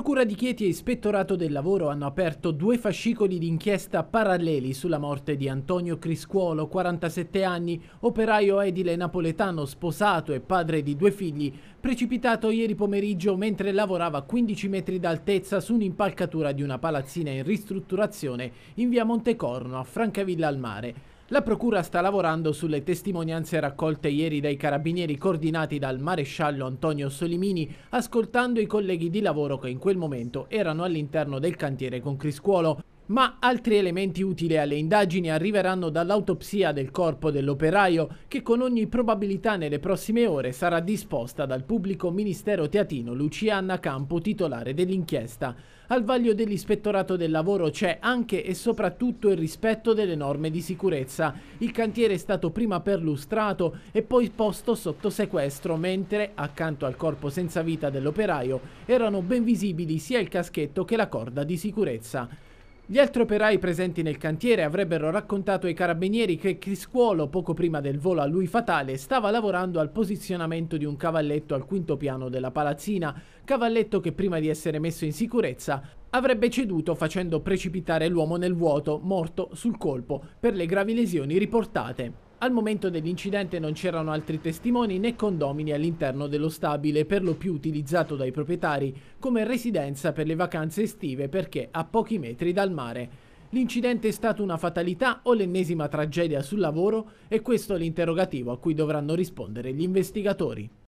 Procura di Chieti e Ispettorato del Lavoro hanno aperto due fascicoli di inchiesta paralleli sulla morte di Antonio Criscuolo, 47 anni, operaio edile napoletano, sposato e padre di due figli, precipitato ieri pomeriggio mentre lavorava a 15 metri d'altezza su un'impalcatura di una palazzina in ristrutturazione in via Montecorno a Francavilla al Mare. La Procura sta lavorando sulle testimonianze raccolte ieri dai carabinieri coordinati dal maresciallo Antonio Solimini, ascoltando i colleghi di lavoro che in quel momento erano all'interno del cantiere con Criscuolo ma altri elementi utili alle indagini arriveranno dall'autopsia del corpo dell'operaio che con ogni probabilità nelle prossime ore sarà disposta dal pubblico ministero teatino Lucianna Campo, titolare dell'inchiesta. Al vaglio dell'ispettorato del lavoro c'è anche e soprattutto il rispetto delle norme di sicurezza. Il cantiere è stato prima perlustrato e poi posto sotto sequestro, mentre accanto al corpo senza vita dell'operaio erano ben visibili sia il caschetto che la corda di sicurezza. Gli altri operai presenti nel cantiere avrebbero raccontato ai carabinieri che Criscuolo, poco prima del volo a lui fatale, stava lavorando al posizionamento di un cavalletto al quinto piano della palazzina, cavalletto che prima di essere messo in sicurezza avrebbe ceduto facendo precipitare l'uomo nel vuoto, morto sul colpo, per le gravi lesioni riportate. Al momento dell'incidente non c'erano altri testimoni né condomini all'interno dello stabile, per lo più utilizzato dai proprietari come residenza per le vacanze estive perché a pochi metri dal mare. L'incidente è stato una fatalità o l'ennesima tragedia sul lavoro? E questo è l'interrogativo a cui dovranno rispondere gli investigatori.